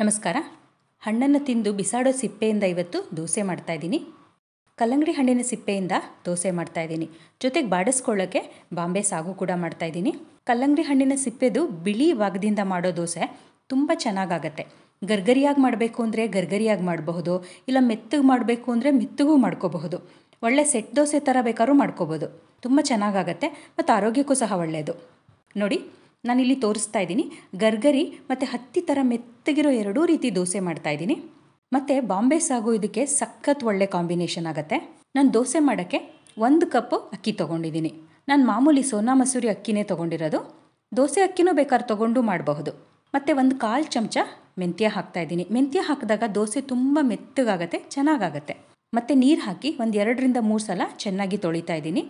ನಮಸ್ಕಾರ ಹಣ್ಣನ್ನು ತಿಂದು ಬಿಸಾಡೋ ಸಿಪ್ಪೆಯಿಂದ ಇವತ್ತು ದೋಸೆ ಮಾಡ್ತಾಯಿದ್ದೀನಿ ಕಲ್ಲಂಗಡಿ ಹಣ್ಣಿನ ಸಿಪ್ಪೆಯಿಂದ ದೋಸೆ ಮಾಡ್ತಾಯಿದ್ದೀನಿ ಜೊತೆಗೆ ಬಾಡಿಸ್ಕೊಳ್ಳೋಕ್ಕೆ ಬಾಂಬೆ ಸಾಗು ಕೂಡ ಮಾಡ್ತಾಯಿದ್ದೀನಿ ಕಲ್ಲಂಗಡಿ ಹಣ್ಣಿನ ಸಿಪ್ಪೆದು ಬಿಳಿ ವಾಗದಿಂದ ಮಾಡೋ ದೋಸೆ ತುಂಬ ಚೆನ್ನಾಗಾಗತ್ತೆ ಗರ್ಗರಿಯಾಗಿ ಮಾಡಬೇಕು ಅಂದರೆ ಗರ್ಗರಿಯಾಗಿ ಮಾಡಬಹುದು ಇಲ್ಲ ಮೆತ್ತಗೆ ಮಾಡಬೇಕು ಅಂದರೆ ಮೆತ್ತಗೂ ಮಾಡ್ಕೋಬಹುದು ಒಳ್ಳೆ ಸೆಟ್ ದೋಸೆ ಥರ ಬೇಕಾದ್ರೂ ಮಾಡ್ಕೋಬೋದು ತುಂಬ ಚೆನ್ನಾಗಾಗತ್ತೆ ಮತ್ತು ಆರೋಗ್ಯಕ್ಕೂ ಸಹ ಒಳ್ಳೆಯದು ನೋಡಿ ನಾನಿಲ್ಲಿ ತೋರಿಸ್ತಾ ಇದ್ದೀನಿ ಗರ್ಗರಿ ಮತ್ತು ಹತ್ತಿ ಥರ ಮೆತ್ತಗಿರೋ ಎರಡೂ ರೀತಿ ದೋಸೆ ಮಾಡ್ತಾ ಇದ್ದೀನಿ ಮತ್ತು ಬಾಂಬೆ ಸಾಗು ಇದಕ್ಕೆ ಸಖತ್ ಒಳ್ಳೆ ಕಾಂಬಿನೇಷನ್ ಆಗುತ್ತೆ ನಾನು ದೋಸೆ ಮಾಡೋಕ್ಕೆ ಒಂದು ಕಪ್ಪು ಅಕ್ಕಿ ತೊಗೊಂಡಿದ್ದೀನಿ ನಾನು ಮಾಮೂಲಿ ಸೋನಾ ಮಸೂರಿ ಅಕ್ಕಿನೇ ತೊಗೊಂಡಿರೋದು ದೋಸೆ ಅಕ್ಕಿನೂ ಬೇಕಾದ್ರೆ ತೊಗೊಂಡು ಮಾಡಬಹುದು ಮತ್ತು ಒಂದು ಕಾಲು ಚಮಚ ಮೆಂತ್ಯ ಹಾಕ್ತಾ ಇದ್ದೀನಿ ಮೆಂತ್ಯ ಹಾಕಿದಾಗ ದೋಸೆ ತುಂಬ ಮೆತ್ತಗಾಗತ್ತೆ ಚೆನ್ನಾಗಾಗತ್ತೆ ಮತ್ತು ನೀರು ಹಾಕಿ ಒಂದು ಎರಡರಿಂದ ಮೂರು ಸಲ ಚೆನ್ನಾಗಿ ತೊಳಿತಾ ಇದ್ದೀನಿ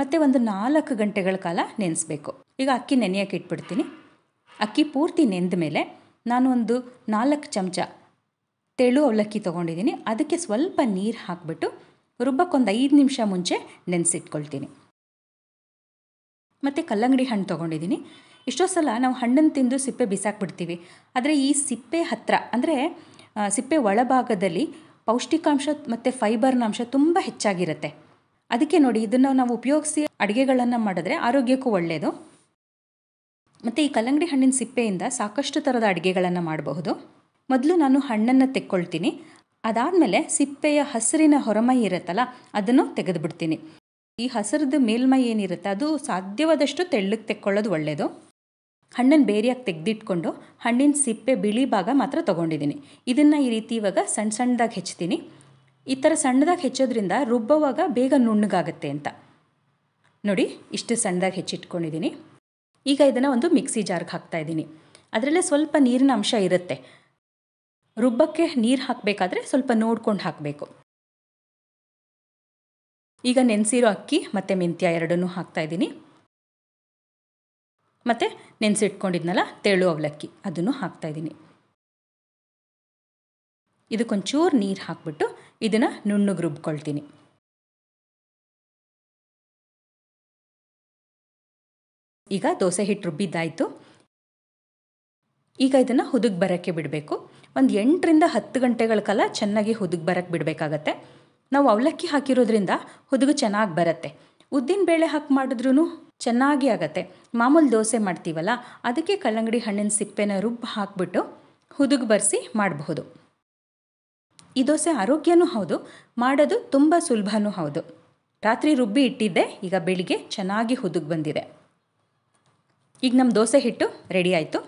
ಮತ್ತು ಒಂದು ನಾಲ್ಕು ಗಂಟೆಗಳ ಕಾಲ ನೆನೆಸಬೇಕು ಈಗ ಅಕ್ಕಿ ನೆನೆಯೋಕೆ ಇಟ್ಬಿಡ್ತೀನಿ ಅಕ್ಕಿ ಪೂರ್ತಿ ನೆಂದ ಮೇಲೆ ನಾನು ಒಂದು ನಾಲ್ಕು ಚಮಚ ತೆಳು ಅವಲಕ್ಕಿ ತೊಗೊಂಡಿದ್ದೀನಿ ಅದಕ್ಕೆ ಸ್ವಲ್ಪ ನೀರು ಹಾಕಿಬಿಟ್ಟು ರುಬ್ಬಕ್ಕೊಂದು ಐದು ನಿಮಿಷ ಮುಂಚೆ ನೆನೆಸಿಟ್ಕೊಳ್ತೀನಿ ಮತ್ತು ಕಲ್ಲಂಗಡಿ ಹಣ್ಣು ತೊಗೊಂಡಿದ್ದೀನಿ ಇಷ್ಟೋ ಸಲ ನಾವು ಹಣ್ಣನ್ನು ತಿಂದು ಸಿಪ್ಪೆ ಬಿಸಾಕ್ಬಿಡ್ತೀವಿ ಆದರೆ ಈ ಸಿಪ್ಪೆ ಹತ್ತಿರ ಅಂದರೆ ಸಿಪ್ಪೆ ಒಳಭಾಗದಲ್ಲಿ ಪೌಷ್ಟಿಕಾಂಶ ಮತ್ತು ಫೈಬರ್ನ ಅಂಶ ತುಂಬ ಹೆಚ್ಚಾಗಿರುತ್ತೆ ಅದಕ್ಕೆ ನೋಡಿ ಇದನ್ನು ನಾವು ಉಪಯೋಗಿಸಿ ಅಡುಗೆಗಳನ್ನು ಮಾಡಿದ್ರೆ ಆರೋಗ್ಯಕ್ಕೂ ಒಳ್ಳೆಯದು ಮತ್ತು ಈ ಕಲ್ಲಂಗಡಿ ಹಣ್ಣಿನ ಸಿಪ್ಪೆಯಿಂದ ಸಾಕಷ್ಟು ಥರದ ಅಡುಗೆಗಳನ್ನು ಮಾಡಬಹುದು ಮೊದಲು ನಾನು ಹಣ್ಣನ್ನು ತೆಕ್ಕೊಳ್ತೀನಿ ಅದಾದಮೇಲೆ ಸಿಪ್ಪೆಯ ಹಸಿರಿನ ಹೊರಮೈ ಇರುತ್ತಲ್ಲ ಅದನ್ನು ತೆಗೆದುಬಿಡ್ತೀನಿ ಈ ಹಸಿರದ ಮೇಲ್ಮೈ ಏನಿರುತ್ತೆ ಅದು ಸಾಧ್ಯವಾದಷ್ಟು ತೆಳ್ಳಗೆ ತೆಕ್ಕೊಳ್ಳೋದು ಒಳ್ಳೆಯದು ಹಣ್ಣನ್ನು ಬೇರೆಯಾಗಿ ತೆಗೆದಿಟ್ಕೊಂಡು ಹಣ್ಣಿನ ಸಿಪ್ಪೆ ಬಿಳಿ ಭಾಗ ಮಾತ್ರ ತೊಗೊಂಡಿದ್ದೀನಿ ಇದನ್ನು ಈ ರೀತಿ ಇವಾಗ ಸಣ್ಣ ಸಣ್ಣದಾಗಿ ಹೆಚ್ಚುತ್ತೀನಿ ಈ ಥರ ಸಣ್ಣದಾಗಿ ಹೆಚ್ಚೋದ್ರಿಂದ ರುಬ್ಬವಾಗ ಬೇಗ ನುಣ್ಣಗಾಗತ್ತೆ ಅಂತ ನೋಡಿ ಇಷ್ಟು ಸಣ್ಣದಾಗಿ ಹೆಚ್ಚಿಟ್ಕೊಂಡಿದ್ದೀನಿ ಈಗ ಇದನ್ನು ಒಂದು ಮಿಕ್ಸಿ ಜಾರ್ಗೆ ಹಾಕ್ತಾ ಇದ್ದೀನಿ ಅದರಲ್ಲೇ ಸ್ವಲ್ಪ ನೀರಿನ ಅಂಶ ಇರುತ್ತೆ ರುಬ್ಬಕ್ಕೆ ನೀರು ಹಾಕಬೇಕಾದ್ರೆ ಸ್ವಲ್ಪ ನೋಡ್ಕೊಂಡು ಹಾಕಬೇಕು ಈಗ ನೆನೆಸಿರೋ ಅಕ್ಕಿ ಮತ್ತು ಮೆಂತ್ಯ ಎರಡನ್ನೂ ಹಾಕ್ತಾ ಇದ್ದೀನಿ ಮತ್ತು ನೆನೆಸಿಟ್ಕೊಂಡಿದ್ನಲ್ಲ ತೆಳು ಅವಲಕ್ಕಿ ಅದನ್ನು ಇದ್ದೀನಿ ಇದಕ್ಕೊಂಚೂರು ನೀರು ಹಾಕ್ಬಿಟ್ಟು ಇದನ್ನು ನುಣ್ಣಗೆ ರುಬ್ಕೊಳ್ತೀನಿ ಈಗ ದೋಸೆ ಹಿಟ್ಟು ರುಬ್ಬಿದ್ದಾಯಿತು ಈಗ ಇದನ್ನು ಹುದುಗೆ ಬರೋಕ್ಕೆ ಬಿಡಬೇಕು ಒಂದು ಎಂಟರಿಂದ ಹತ್ತು ಗಂಟೆಗಳ ಕಾಲ ಚೆನ್ನಾಗಿ ಹುದುಗೆ ಬರೋಕ್ಕೆ ಬಿಡಬೇಕಾಗತ್ತೆ ನಾವು ಅವಲಕ್ಕಿ ಹಾಕಿರೋದ್ರಿಂದ ಹುದುಗು ಚೆನ್ನಾಗಿ ಬರುತ್ತೆ ಉದ್ದಿನ ಬೇಳೆ ಹಾಕಿ ಮಾಡಿದ್ರೂ ಚೆನ್ನಾಗಿ ಆಗತ್ತೆ ಮಾಮೂಲಿ ದೋಸೆ ಮಾಡ್ತೀವಲ್ಲ ಅದಕ್ಕೆ ಕಲ್ಲಂಗಡಿ ಹಣ್ಣಿನ ಸಿಪ್ಪೆನ ರುಬ್ಬಿ ಹಾಕಿಬಿಟ್ಟು ಹುದುಗೆ ಬರೆಸಿ ಮಾಡಬಹುದು ಈ ದೋಸೆ ಆರೋಗ್ಯನೂ ಹೌದು ಮಾಡೋದು ತುಂಬ ಸುಲಭನೂ ಹೌದು ರಾತ್ರಿ ರುಬ್ಬಿ ಇಟ್ಟಿದ್ದೆ ಈಗ ಬೆಳಿಗ್ಗೆ ಚೆನ್ನಾಗಿ ಹುದುಗ್ ಬಂದಿದೆ ಈಗ ನಮ್ಮ ದೋಸೆ ಹಿಟ್ಟು ರೆಡಿ ಆಯಿತು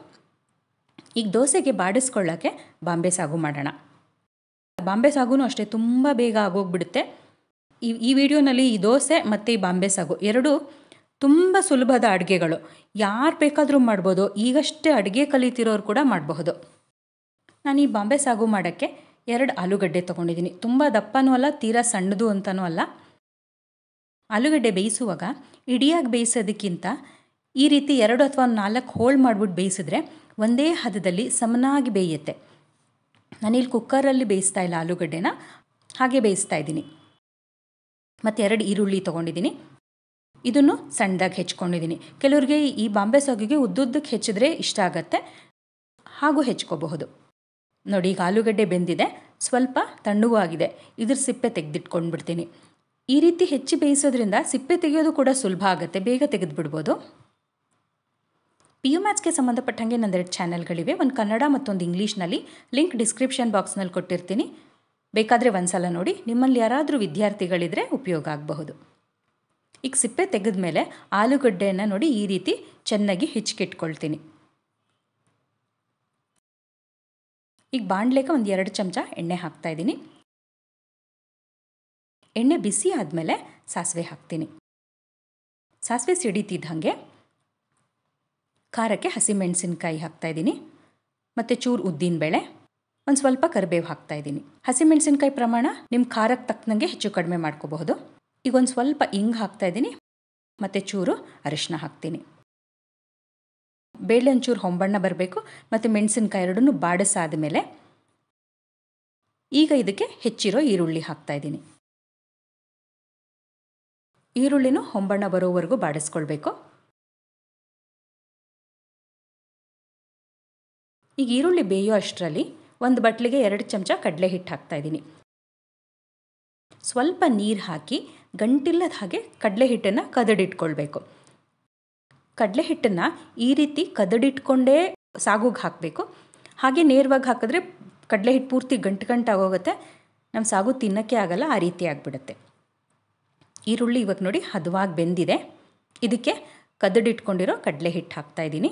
ಈಗ ದೋಸೆಗೆ ಬಾಡಿಸ್ಕೊಳ್ಳೋಕ್ಕೆ ಬಾಂಬೆ ಸಾಗು ಮಾಡೋಣ ಬಾಂಬೆ ಸಾಗುನೂ ಅಷ್ಟೇ ತುಂಬ ಬೇಗ ಆಗೋಗ್ಬಿಡುತ್ತೆ ಈ ಈ ವಿಡಿಯೋನಲ್ಲಿ ಈ ದೋಸೆ ಮತ್ತು ಈ ಬಾಂಬೆ ಸಾಗು ಎರಡು ತುಂಬ ಸುಲಭದ ಅಡುಗೆಗಳು ಯಾರು ಬೇಕಾದರೂ ಮಾಡ್ಬೋದು ಈಗಷ್ಟೇ ಅಡುಗೆ ಕಲಿತಿರೋರು ಕೂಡ ಮಾಡಬಹುದು ನಾನು ಈ ಬಾಂಬೆ ಸಾಗು ಮಾಡೋಕ್ಕೆ ಎರಡು ಆಲೂಗಡ್ಡೆ ತೊಗೊಂಡಿದ್ದೀನಿ ತುಂಬ ದಪ್ಪನೂ ಅಲ್ಲ ತೀರಾ ಸಣ್ಣದು ಅಂತನೂ ಅಲ್ಲ ಆಲೂಗಡ್ಡೆ ಬೇಯಿಸುವಾಗ ಇಡಿಯಾಗಿ ಬೇಯಿಸೋದಕ್ಕಿಂತ ಈ ರೀತಿ ಎರಡು ಅಥವಾ ನಾಲ್ಕು ಹೋಲ್ಡ್ ಮಾಡಿಬಿಟ್ಟು ಬೇಯಿಸಿದ್ರೆ ಒಂದೇ ಹದದಲ್ಲಿ ಸಮನಾಗಿ ಬೇಯುತ್ತೆ ನಾನಿಲ್ಲಿ ಕುಕ್ಕರಲ್ಲಿ ಬೇಯಿಸ್ತಾ ಇಲ್ಲ ಆಲೂಗಡ್ಡೆನ ಹಾಗೆ ಬೇಯಿಸ್ತಾ ಇದ್ದೀನಿ ಮತ್ತು ಎರಡು ಈರುಳ್ಳಿ ತೊಗೊಂಡಿದ್ದೀನಿ ಇದನ್ನು ಸಣ್ಣದಾಗಿ ಹೆಚ್ಕೊಂಡಿದ್ದೀನಿ ಕೆಲವರಿಗೆ ಈ ಬಾಂಬೆ ಸೊಗಿಗೆ ಉದ್ದುದ್ದಕ್ಕೆ ಹೆಚ್ಚಿದ್ರೆ ಇಷ್ಟ ಆಗುತ್ತೆ ಹಾಗೂ ಹೆಚ್ಕೋಬಹುದು ನೋಡಿ ಈಗ ಆಲೂಗಡ್ಡೆ ಬೆಂದಿದೆ ಸ್ವಲ್ಪ ತಣ್ಣಗೂ ಆಗಿದೆ ಇದ್ರ ಸಿಪ್ಪೆ ತೆಗೆದಿಟ್ಕೊಂಡ್ಬಿಡ್ತೀನಿ ಈ ರೀತಿ ಹೆಚ್ಚಿ ಬೇಯಿಸೋದ್ರಿಂದ ಸಿಪ್ಪೆ ತೆಗೆಯೋದು ಕೂಡ ಸುಲಭ ಆಗುತ್ತೆ ಬೇಗ ತೆಗೆದುಬಿಡ್ಬೋದು ಪಿ ಯು ಮ್ಯಾಥ್ಸ್ಗೆ ಸಂಬಂಧಪಟ್ಟಂಗೆ ನಂದೆರಡು ಚಾನೆಲ್ಗಳಿವೆ ಒಂದು ಕನ್ನಡ ಮತ್ತೊಂದು ಇಂಗ್ಲೀಷ್ನಲ್ಲಿ ಲಿಂಕ್ ಡಿಸ್ಕ್ರಿಪ್ಷನ್ ಬಾಕ್ಸ್ನಲ್ಲಿ ಕೊಟ್ಟಿರ್ತೀನಿ ಬೇಕಾದರೆ ಒಂದು ಸಲ ನೋಡಿ ನಿಮ್ಮಲ್ಲಿ ಯಾರಾದರೂ ವಿದ್ಯಾರ್ಥಿಗಳಿದ್ರೆ ಉಪಯೋಗ ಆಗಬಹುದು ಈಗ ಸಿಪ್ಪೆ ತೆಗೆದ ಮೇಲೆ ಆಲೂಗಡ್ಡೆಯನ್ನು ನೋಡಿ ಈ ರೀತಿ ಚೆನ್ನಾಗಿ ಹಿಚ್ಕಿಟ್ಕೊಳ್ತೀನಿ ಈಗ ಬಾಣಲೆಗೆ ಒಂದು ಎರಡು ಚಮಚ ಎಣ್ಣೆ ಹಾಕ್ತಾಯಿದ್ದೀನಿ ಎಣ್ಣೆ ಬಿಸಿ ಆದಮೇಲೆ ಸಾಸಿವೆ ಹಾಕ್ತೀನಿ ಸಾಸಿವೆ ಸಿಡಿತಿದ್ದಂಗೆ ಖಾರಕ್ಕೆ ಹಾಕ್ತಾ ಹಾಕ್ತಾಯಿದ್ದೀನಿ ಮತ್ತು ಚೂರು ಉದ್ದಿನಬೇಳೆ ಒಂದು ಸ್ವಲ್ಪ ಕರಿಬೇವು ಹಾಕ್ತಾಯಿದ್ದೀನಿ ಮೆಣಸಿನ್ಕಾಯಿ ಪ್ರಮಾಣ ನಿಮ್ಮ ಖಾರಕ್ಕೆ ತಕ್ಕನಂಗೆ ಹೆಚ್ಚು ಕಡಿಮೆ ಮಾಡ್ಕೋಬಹುದು ಈಗ ಒಂದು ಸ್ವಲ್ಪ ಇಂಗ್ ಹಾಕ್ತಾಯಿದ್ದೀನಿ ಮತ್ತು ಚೂರು ಅರಿಶಿನ ಹಾಕ್ತೀನಿ ಬೇಳೆ ಒಂಚೂರು ಹೊಂಬಣ್ಣ ಬರಬೇಕು ಮತ್ತು ಮೆಣಸಿನ್ಕಾಯಿ ಎರಡನ್ನು ಬಾಡಿಸಾದ ಮೇಲೆ ಈಗ ಇದಕ್ಕೆ ಹೆಚ್ಚಿರೋ ಈರುಳ್ಳಿ ಹಾಕ್ತಾ ಇದ್ದೀನಿ ಈರುಳ್ಳಿನೂ ಹೊಂಬಣ್ಣ ಬರೋವರೆಗೂ ಬಾಡಿಸ್ಕೊಳ್ಬೇಕು ಈಗ ಈರುಳ್ಳಿ ಬೇಯೋ ಅಷ್ಟರಲ್ಲಿ ಒಂದು ಬಟ್ಲಿಗೆ ಎರಡು ಚಮಚ ಕಡಲೆ ಹಿಟ್ಟು ಇದ್ದೀನಿ ಸ್ವಲ್ಪ ನೀರು ಹಾಕಿ ಗಂಟಿಲ್ಲದ ಹಾಗೆ ಕಡಲೆ ಹಿಟ್ಟನ್ನು ಕದಡಿಟ್ಕೊಳ್ಬೇಕು ಕಡಲೆ ಹಿಟ್ಟನ್ನು ಈ ರೀತಿ ಕದಡಿಟ್ಕೊಂಡೇ ಸಾಗುಗೆ ಹಾಕಬೇಕು ಹಾಗೆ ನೇರವಾಗಿ ಹಾಕಿದ್ರೆ ಕಡಲೆ ಹಿಟ್ಟು ಪೂರ್ತಿ ಗಂಟು ಗಂಟಾಗೋಗುತ್ತೆ ನಮ್ಮ ಸಾಗು ತಿನ್ನೋಕ್ಕೆ ಆಗಲ್ಲ ಆ ರೀತಿ ಆಗಿಬಿಡುತ್ತೆ ಈರುಳ್ಳಿ ಇವಾಗ ನೋಡಿ ಹದವಾಗಿ ಬೆಂದಿದೆ ಇದಕ್ಕೆ ಕದಡಿಟ್ಕೊಂಡಿರೋ ಕಡಲೆ ಹಿಟ್ಟು ಹಾಕ್ತಾಯಿದ್ದೀನಿ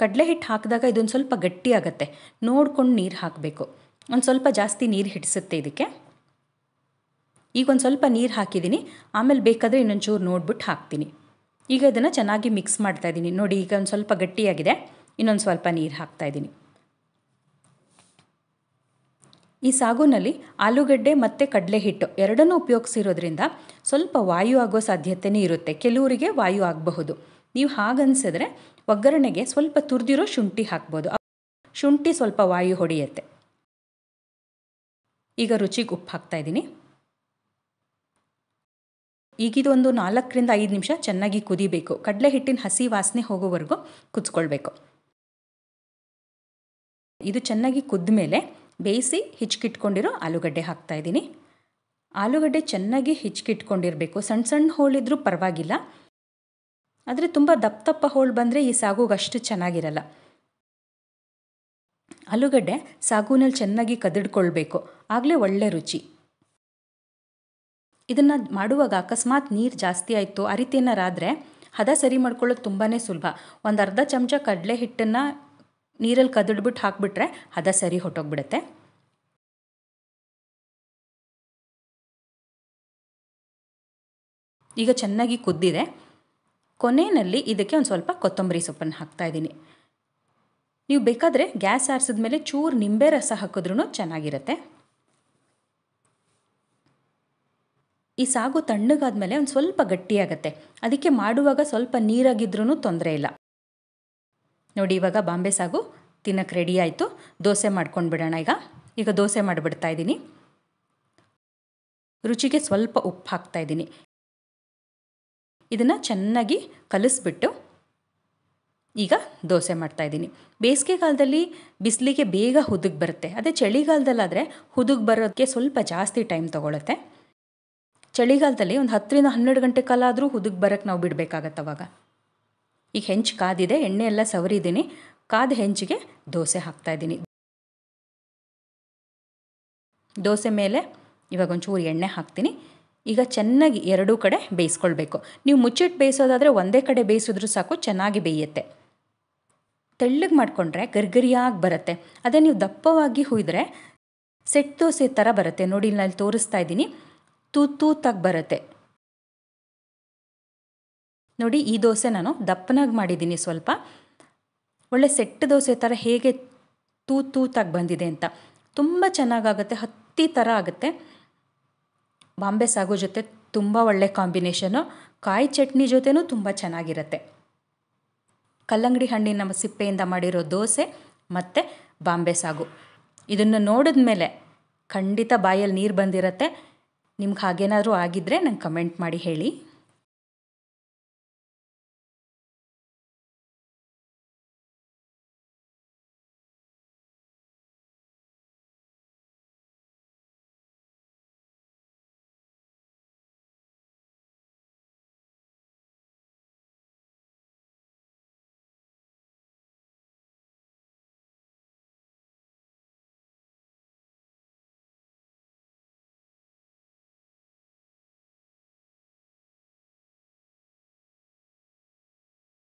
ಕಡಲೆ ಹಿಟ್ಟು ಹಾಕಿದಾಗ ಇದೊಂದು ಸ್ವಲ್ಪ ಗಟ್ಟಿ ಆಗುತ್ತೆ ನೋಡ್ಕೊಂಡು ನೀರು ಹಾಕಬೇಕು ಒಂದು ಸ್ವಲ್ಪ ಜಾಸ್ತಿ ನೀರು ಹಿಡಿಸುತ್ತೆ ಇದಕ್ಕೆ ಈಗ ಒಂದು ಸ್ವಲ್ಪ ನೀರು ಹಾಕಿದ್ದೀನಿ ಆಮೇಲೆ ಬೇಕಾದರೆ ಇನ್ನೊಂಚೂರು ನೋಡ್ಬಿಟ್ಟು ಹಾಕ್ತೀನಿ ಈಗ ಅದನ್ನು ಚೆನ್ನಾಗಿ ಮಿಕ್ಸ್ ಮಾಡ್ತಾ ಇದ್ದೀನಿ ನೋಡಿ ಈಗ ಒಂದು ಸ್ವಲ್ಪ ಗಟ್ಟಿಯಾಗಿದೆ ಇನ್ನೊಂದು ಸ್ವಲ್ಪ ನೀರು ಹಾಕ್ತಾ ಇದ್ದೀನಿ ಈ ಸಾಗುನಲ್ಲಿ ಆಲೂಗಡ್ಡೆ ಮತ್ತು ಕಡಲೆ ಹಿಟ್ಟು ಎರಡನ್ನೂ ಉಪಯೋಗಿಸಿರೋದ್ರಿಂದ ಸ್ವಲ್ಪ ವಾಯು ಆಗೋ ಸಾಧ್ಯತೆನೇ ಇರುತ್ತೆ ಕೆಲವರಿಗೆ ವಾಯು ಆಗಬಹುದು ನೀವು ಹಾಗನ್ಸಿದ್ರೆ ಒಗ್ಗರಣೆಗೆ ಸ್ವಲ್ಪ ತುರಿದಿರೋ ಶುಂಠಿ ಹಾಕ್ಬೋದು ಶುಂಠಿ ಸ್ವಲ್ಪ ವಾಯು ಹೊಡೆಯುತ್ತೆ ಈಗ ರುಚಿಗೆ ಉಪ್ಪು ಇದ್ದೀನಿ ಈಗಿದೊಂದು ನಾಲ್ಕರಿಂದ ಐದು ನಿಮಿಷ ಚೆನ್ನಾಗಿ ಕುದಿಬೇಕು ಕಡಲೆ ಹಿಟ್ಟಿನ ಹಸಿ ವಾಸನೆ ಹೋಗೋವರೆಗೂ ಕುದಿಸ್ಕೊಳ್ಬೇಕು ಇದು ಚೆನ್ನಾಗಿ ಕುದ್ದ ಮೇಲೆ ಬೇಯಿಸಿ ಹಿಚ್ಕಿಟ್ಕೊಂಡಿರೋ ಆಲೂಗಡ್ಡೆ ಹಾಕ್ತಾ ಇದ್ದೀನಿ ಆಲೂಗಡ್ಡೆ ಚೆನ್ನಾಗಿ ಹಿಚ್ಕಿಟ್ಕೊಂಡಿರಬೇಕು ಸಣ್ಣ ಸಣ್ಣ ಹೋಳಿದ್ರೂ ಪರವಾಗಿಲ್ಲ ಆದರೆ ತುಂಬ ದಪ್ಪ ದಪ್ಪ ಹೋಳು ಬಂದರೆ ಈ ಅಷ್ಟು ಚೆನ್ನಾಗಿರಲ್ಲ ಆಲೂಗಡ್ಡೆ ಸಾಗುನಲ್ಲಿ ಚೆನ್ನಾಗಿ ಕದಿಡ್ಕೊಳ್ಬೇಕು ಆಗಲೇ ಒಳ್ಳೆ ರುಚಿ ಇದನ್ನು ಮಾಡುವಾಗ ಅಕಸ್ಮಾತ್ ನೀರು ಜಾಸ್ತಿ ಆಯಿತು ಆ ರೀತಿ ಏನಾರಾದರೆ ಹದ ಸರಿ ಮಾಡ್ಕೊಳ್ಳೋದು ತುಂಬಾ ಸುಲಭ ಒಂದು ಅರ್ಧ ಚಮಚ ಕಡಲೆ ಹಿಟ್ಟನ್ನು ನೀರಲ್ಲಿ ಕದಡ್ಬಿಟ್ಟು ಹಾಕಿಬಿಟ್ರೆ ಹದ ಸರಿ ಹೊಟ್ಟೋಗ್ಬಿಡುತ್ತೆ ಈಗ ಚೆನ್ನಾಗಿ ಕುದ್ದಿದೆ ಕೊನೆಯಲ್ಲಿ ಇದಕ್ಕೆ ಒಂದು ಸ್ವಲ್ಪ ಕೊತ್ತಂಬರಿ ಸೊಪ್ಪನ್ನು ಹಾಕ್ತಾ ಇದ್ದೀನಿ ನೀವು ಬೇಕಾದರೆ ಗ್ಯಾಸ್ ಆರಿಸಿದ ಮೇಲೆ ಚೂರು ನಿಂಬೆ ರಸ ಹಾಕಿದ್ರೂ ಚೆನ್ನಾಗಿರುತ್ತೆ ಈ ಸಾಗು ತಣ್ಣಗಾದ್ಮೇಲೆ ಒಂದು ಸ್ವಲ್ಪ ಗಟ್ಟಿಯಾಗತ್ತೆ ಅದಕ್ಕೆ ಮಾಡುವಾಗ ಸ್ವಲ್ಪ ನೀರಾಗಿದ್ರೂ ತೊಂದರೆ ಇಲ್ಲ ನೋಡಿ ಇವಾಗ ಬಾಂಬೆ ಸಾಗು ತಿನ್ನಕ್ಕೆ ರೆಡಿ ಆಯಿತು ದೋಸೆ ಮಾಡ್ಕೊಂಡು ಬಿಡೋಣ ಈಗ ಈಗ ದೋಸೆ ಮಾಡಿಬಿಡ್ತಾ ಇದ್ದೀನಿ ರುಚಿಗೆ ಸ್ವಲ್ಪ ಉಪ್ಪು ಹಾಕ್ತಾ ಇದ್ದೀನಿ ಇದನ್ನು ಚೆನ್ನಾಗಿ ಕಲಿಸ್ಬಿಟ್ಟು ಈಗ ದೋಸೆ ಮಾಡ್ತಾಯಿದ್ದೀನಿ ಬೇಸಿಗೆಗಾಲದಲ್ಲಿ ಬಿಸಿಲಿಗೆ ಬೇಗ ಹುದುಗ್ ಬರುತ್ತೆ ಅದೇ ಚಳಿಗಾಲದಲ್ಲಾದರೆ ಹುದುಗ್ ಬರೋದಕ್ಕೆ ಸ್ವಲ್ಪ ಜಾಸ್ತಿ ಟೈಮ್ ತೊಗೊಳುತ್ತೆ ಚಳಿಗಾಲದಲ್ಲಿ ಒಂದು ಹತ್ತರಿಂದ ಹನ್ನೆರಡು ಗಂಟೆ ಕಾಲ ಆದರೂ ಹುದುಗಿ ಬರೋಕ್ಕೆ ನಾವು ಬಿಡಬೇಕಾಗತ್ತೆ ಅವಾಗ ಈಗ ಹೆಂಚು ಕಾದಿದೆ ಎಣ್ಣೆ ಎಲ್ಲ ಸವರಿದ್ದೀನಿ ಕಾದ ಹೆಂಚಿಗೆ ದೋಸೆ ಹಾಕ್ತಾಯಿದ್ದೀನಿ ದೋಸೆ ಮೇಲೆ ಇವಾಗ ಒಂಚೂರು ಎಣ್ಣೆ ಹಾಕ್ತೀನಿ ಈಗ ಚೆನ್ನಾಗಿ ಎರಡೂ ಕಡೆ ಬೇಯಿಸ್ಕೊಳ್ಬೇಕು ನೀವು ಮುಚ್ಚಿಟ್ಟು ಬೇಯಿಸೋದಾದರೆ ಒಂದೇ ಕಡೆ ಬೇಯಿಸಿದ್ರೂ ಸಾಕು ಚೆನ್ನಾಗಿ ಬೇಯುತ್ತೆ ತೆಳ್ಳಗೆ ಮಾಡಿಕೊಂಡ್ರೆ ಗರ್ಗರಿಯಾಗಿ ಬರುತ್ತೆ ಅದೇ ನೀವು ದಪ್ಪವಾಗಿ ಹುಯ್ದರೆ ಸೆಟ್ ದೋಸೆ ಥರ ಬರುತ್ತೆ ನೋಡಿ ನಾನು ತೋರಿಸ್ತಾ ಇದ್ದೀನಿ ತೂ ತೂತಾಗಿ ಬರುತ್ತೆ ನೋಡಿ ಈ ದೋಸೆ ನಾನು ದಪ್ಪನಾಗಿ ಮಾಡಿದ್ದೀನಿ ಸ್ವಲ್ಪ ಒಳ್ಳೆ ಸೆಟ್ ದೋಸೆ ಥರ ಹೇಗೆ ತೂ ತೂತಾಗಿ ಬಂದಿದೆ ಅಂತ ತುಂಬ ಚೆನ್ನಾಗಾಗುತ್ತೆ ಹತ್ತಿ ಥರ ಆಗುತ್ತೆ ಬಾಂಬೆ ಸಾಗು ಜೊತೆ ತುಂಬ ಒಳ್ಳೆ ಕಾಂಬಿನೇಷನು ಕಾಯಿ ಚಟ್ನಿ ಜೊತೆನೂ ತುಂಬ ಚೆನ್ನಾಗಿರುತ್ತೆ ಕಲ್ಲಂಗಡಿ ಹಣ್ಣಿನ ಸಿಪ್ಪೆಯಿಂದ ಮಾಡಿರೋ ದೋಸೆ ಮತ್ತು ಬಾಂಬೆ ಸಾಗು ಇದನ್ನು ನೋಡಿದ ಮೇಲೆ ಖಂಡಿತ ಬಾಯಲ್ಲಿ ನೀರು ಬಂದಿರತ್ತೆ ನಿಮ್ಗೆ ಹಾಗೇನಾದರೂ ಆಗಿದ್ದರೆ ನಂಗೆ ಕಮೆಂಟ್ ಮಾಡಿ ಹೇಳಿ